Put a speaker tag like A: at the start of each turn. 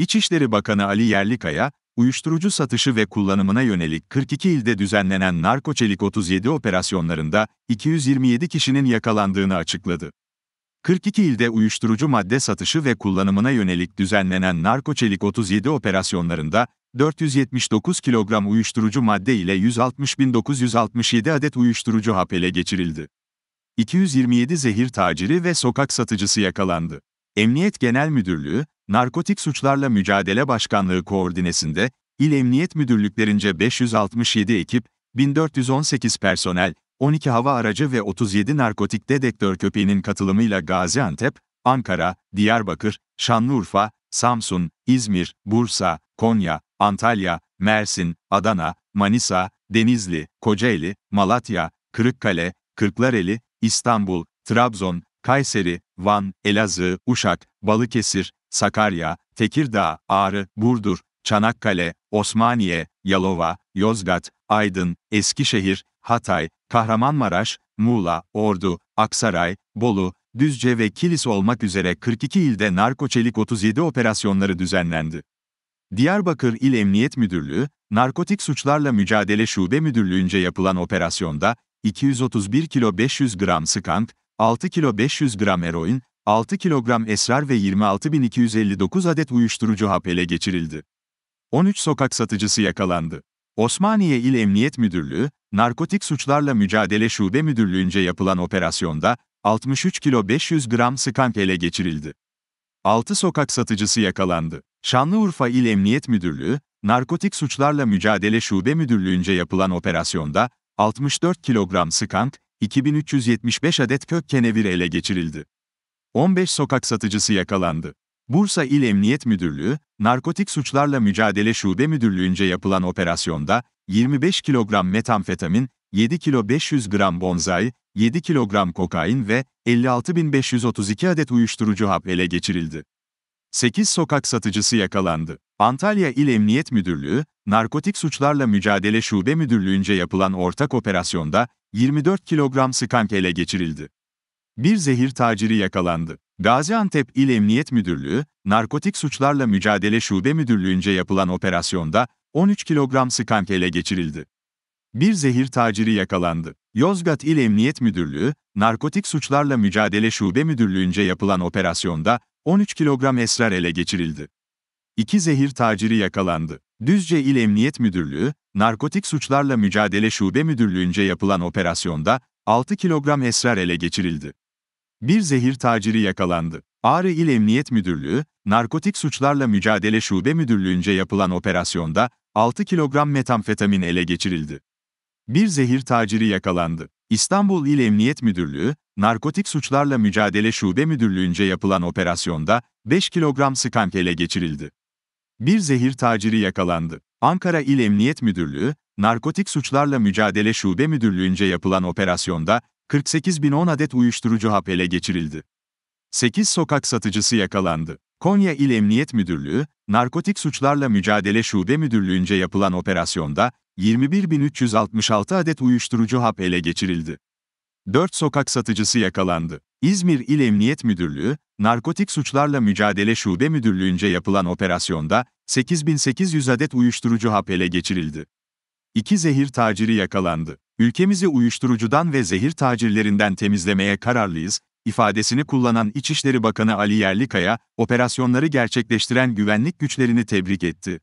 A: İçişleri Bakanı Ali Yerlikaya, uyuşturucu satışı ve kullanımına yönelik 42 ilde düzenlenen narkoçelik 37 operasyonlarında 227 kişinin yakalandığını açıkladı. 42 ilde uyuşturucu madde satışı ve kullanımına yönelik düzenlenen narkoçelik 37 operasyonlarında 479 kilogram uyuşturucu madde ile 160.967 adet uyuşturucu hap ele geçirildi. 227 zehir taciri ve sokak satıcısı yakalandı. Emniyet Genel Müdürlüğü, Narkotik Suçlarla Mücadele Başkanlığı koordinesinde, il Emniyet Müdürlüklerince 567 ekip, 1418 personel, 12 hava aracı ve 37 narkotik dedektör köpeğinin katılımıyla Gaziantep, Ankara, Diyarbakır, Şanlıurfa, Samsun, İzmir, Bursa, Konya, Antalya, Mersin, Adana, Manisa, Denizli, Kocaeli, Malatya, Kırıkkale, Kırklareli, İstanbul, Trabzon, Kayseri, Van, Elazığ, Uşak, Balıkesir, Sakarya, Tekirdağ, Ağrı, Burdur, Çanakkale, Osmaniye, Yalova, Yozgat, Aydın, Eskişehir, Hatay, Kahramanmaraş, Muğla, Ordu, Aksaray, Bolu, Düzce ve Kilis olmak üzere 42 ilde narkoçelik 37 operasyonları düzenlendi. Diyarbakır İl Emniyet Müdürlüğü, Narkotik Suçlarla Mücadele Şube Müdürlüğü'nce yapılan operasyonda 231 kilo 500 gram skank, 6 kilo 500 gram eroin, 6 kilogram esrar ve 26.259 adet uyuşturucu hap ele geçirildi. 13 sokak satıcısı yakalandı. Osmaniye İl Emniyet Müdürlüğü, Narkotik Suçlarla Mücadele Şube Müdürlüğü'nce yapılan operasyonda 63 kilo 500 gram skank ele geçirildi. 6 sokak satıcısı yakalandı. Şanlıurfa İl Emniyet Müdürlüğü, Narkotik Suçlarla Mücadele Şube Müdürlüğü'nce yapılan operasyonda 64 kilogram skank, 2375 adet kök kenevir ele geçirildi. 15 sokak satıcısı yakalandı. Bursa İl Emniyet Müdürlüğü, Narkotik Suçlarla Mücadele Şube Müdürlüğü'nce yapılan operasyonda 25 kilogram metamfetamin, 7 kilo 500 gram bonzai, 7 kilogram kokain ve 56.532 adet uyuşturucu hap ele geçirildi. 8 sokak satıcısı yakalandı. Antalya İl Emniyet Müdürlüğü, Narkotik Suçlarla Mücadele Şube Müdürlüğü'nce yapılan ortak operasyonda 24 kilogram skank ele geçirildi. Bir zehir taciri yakalandı. Gaziantep İl Emniyet Müdürlüğü, Narkotik Suçlarla Mücadele Şube Müdürlüğü'nce yapılan operasyonda 13 kilogram skank ele geçirildi. Bir zehir taciri yakalandı. Yozgat İl Emniyet Müdürlüğü, Narkotik Suçlarla Mücadele Şube Müdürlüğü'nce yapılan operasyonda 13 kilogram esrar ele geçirildi. İki zehir taciri yakalandı. Düzce İl Emniyet Müdürlüğü, Narkotik Suçlarla Mücadele Şube Müdürlüğü'nce yapılan operasyonda 6 kilogram esrar ele geçirildi. Bir zehir taciri yakalandı. Ağrı İl Emniyet Müdürlüğü, Narkotik Suçlarla Mücadele Şube Müdürlüğü'nce yapılan operasyonda 6 kilogram metamfetamin ele geçirildi. Bir zehir taciri yakalandı. İstanbul İl Emniyet Müdürlüğü, Narkotik Suçlarla Mücadele Şube Müdürlüğü'nce yapılan operasyonda 5 kilogram skank ele geçirildi bir zehir taciri yakalandı. Ankara İl Emniyet Müdürlüğü, Narkotik Suçlarla Mücadele Şube Müdürlüğü'nce yapılan operasyonda 48.010 adet uyuşturucu hap ele geçirildi. 8 sokak satıcısı yakalandı. Konya İl Emniyet Müdürlüğü, Narkotik Suçlarla Mücadele Şube Müdürlüğü'nce yapılan operasyonda 21.366 adet uyuşturucu hap ele geçirildi. 4 sokak satıcısı yakalandı. İzmir İl Emniyet Müdürlüğü, Narkotik Suçlarla Mücadele Şube Müdürlüğü'nce yapılan operasyonda 8800 adet uyuşturucu hap ele geçirildi. İki zehir taciri yakalandı. Ülkemizi uyuşturucudan ve zehir tacirlerinden temizlemeye kararlıyız, ifadesini kullanan İçişleri Bakanı Ali Yerlikaya, operasyonları gerçekleştiren güvenlik güçlerini tebrik etti.